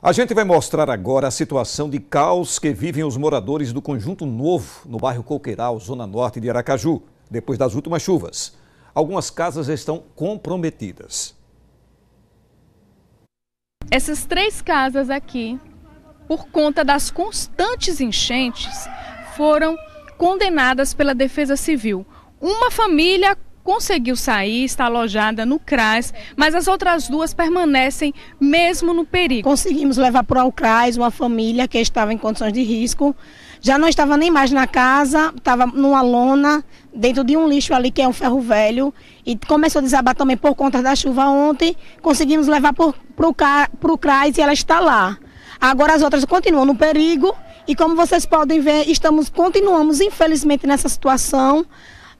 A gente vai mostrar agora a situação de caos que vivem os moradores do Conjunto Novo, no bairro Coqueiral, zona norte de Aracaju, depois das últimas chuvas. Algumas casas estão comprometidas. Essas três casas aqui, por conta das constantes enchentes, foram condenadas pela Defesa Civil. Uma família conseguiu sair, está alojada no CRAS, mas as outras duas permanecem mesmo no perigo. Conseguimos levar para o CRAS uma família que estava em condições de risco, já não estava nem mais na casa, estava numa lona, dentro de um lixo ali que é um ferro velho, e começou a desabar também por conta da chuva ontem, conseguimos levar para o CRAS e ela está lá. Agora as outras continuam no perigo e como vocês podem ver, estamos continuamos infelizmente nessa situação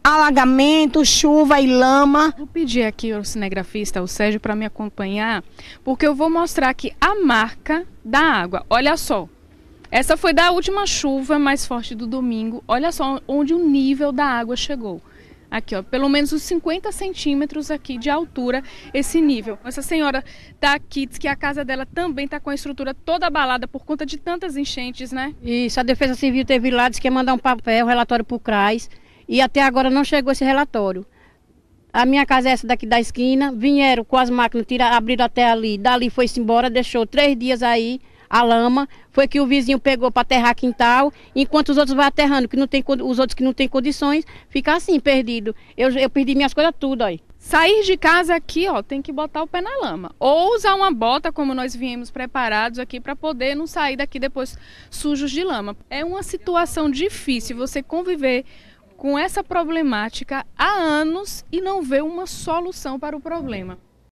alagamento, chuva e lama. Vou pedir aqui ao cinegrafista, o Sérgio, para me acompanhar, porque eu vou mostrar aqui a marca da água. Olha só. Essa foi da última chuva mais forte do domingo. Olha só onde o nível da água chegou. Aqui, ó, pelo menos uns 50 centímetros aqui de altura, esse nível. Essa senhora tá aqui, diz que a casa dela também tá com a estrutura toda abalada por conta de tantas enchentes, né? Isso, a Defesa Civil teve lá, disse que ia mandar um papel, um relatório pro CRAS e até agora não chegou esse relatório. A minha casa é essa daqui da esquina, vieram com as máquinas, tira, abriram até ali, dali foi-se embora, deixou três dias aí a lama, foi que o vizinho pegou para aterrar quintal, enquanto os outros vão aterrando, que não tem, os outros que não tem condições, fica assim, perdido. Eu, eu perdi minhas coisas tudo aí. Sair de casa aqui, ó, tem que botar o pé na lama. Ou usar uma bota, como nós viemos preparados aqui, para poder não sair daqui depois sujos de lama. É uma situação difícil você conviver com essa problemática há anos e não vê uma solução para o problema.